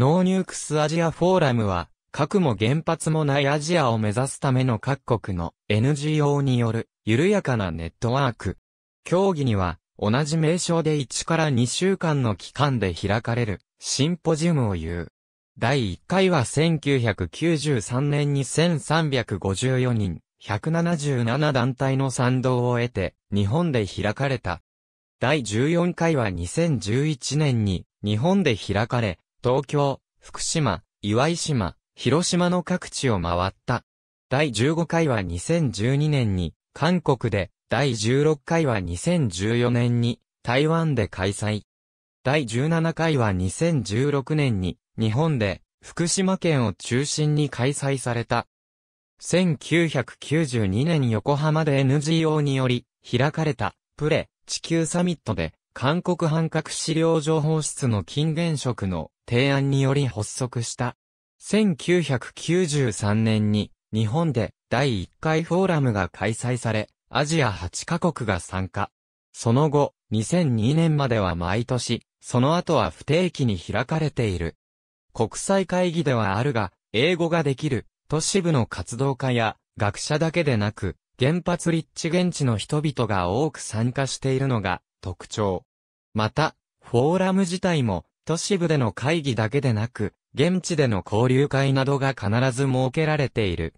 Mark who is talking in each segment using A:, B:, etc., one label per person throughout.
A: ノーニュークスアジアフォーラムは、核も原発もないアジアを目指すための各国の NGO による緩やかなネットワーク。協議には、同じ名称で1から2週間の期間で開かれるシンポジウムを言う。第1回は1993年に1354人、177団体の賛同を得て、日本で開かれた。第14回は2011年に日本で開かれ、東京、福島、岩井島、広島の各地を回った。第15回は2012年に韓国で、第16回は2014年に台湾で開催。第17回は2016年に日本で福島県を中心に開催された。1992年横浜で NGO により開かれたプレ地球サミットで韓国半核資料情報室の金原職の提案により発足した。1993年に日本で第1回フォーラムが開催され、アジア8カ国が参加。その後、2002年までは毎年、その後は不定期に開かれている。国際会議ではあるが、英語ができる、都市部の活動家や学者だけでなく、原発立地現地の人々が多く参加しているのが特徴。また、フォーラム自体も、都市部での会議だけでなく、現地での交流会などが必ず設けられている。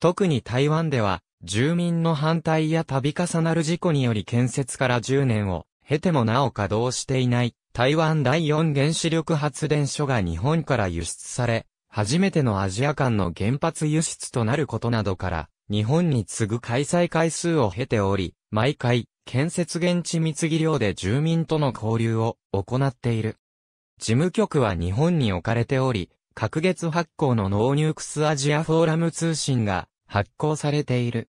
A: 特に台湾では、住民の反対や度重なる事故により建設から10年を経てもなお稼働していない台湾第4原子力発電所が日本から輸出され、初めてのアジア間の原発輸出となることなどから、日本に次ぐ開催回数を経ており、毎回建設現地密議領で住民との交流を行っている。事務局は日本に置かれており、隔月発行のノーニュークスアジアフォーラム通信が発行されている。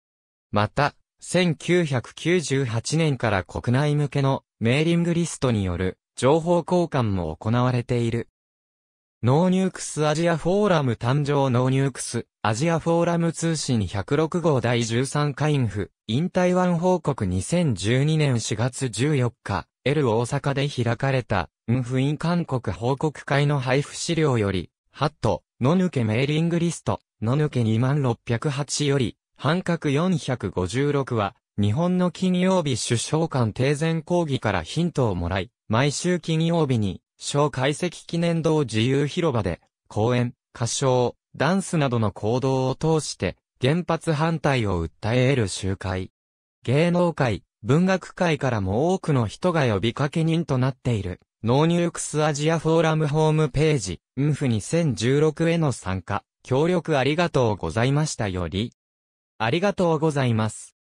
A: また、1998年から国内向けのメーリングリストによる情報交換も行われている。ノーニュークスアジアフォーラム誕生ノーニュークスアジアフォーラム通信106号第13会員府イン台湾報告2012年4月14日 L 大阪で開かれたフイン韓国報告会の配布資料よりハットのぬけメーリングリストのぬけ2608より半角456は日本の金曜日首相官定前講義からヒントをもらい毎週金曜日に小解析記念堂自由広場で、講演、歌唱、ダンスなどの行動を通して、原発反対を訴え得る集会。芸能界、文学界からも多くの人が呼びかけ人となっている、ノーニュークスアジアフォーラムホームページ、運フ2016への参加、協力ありがとうございましたより、ありがとうございます。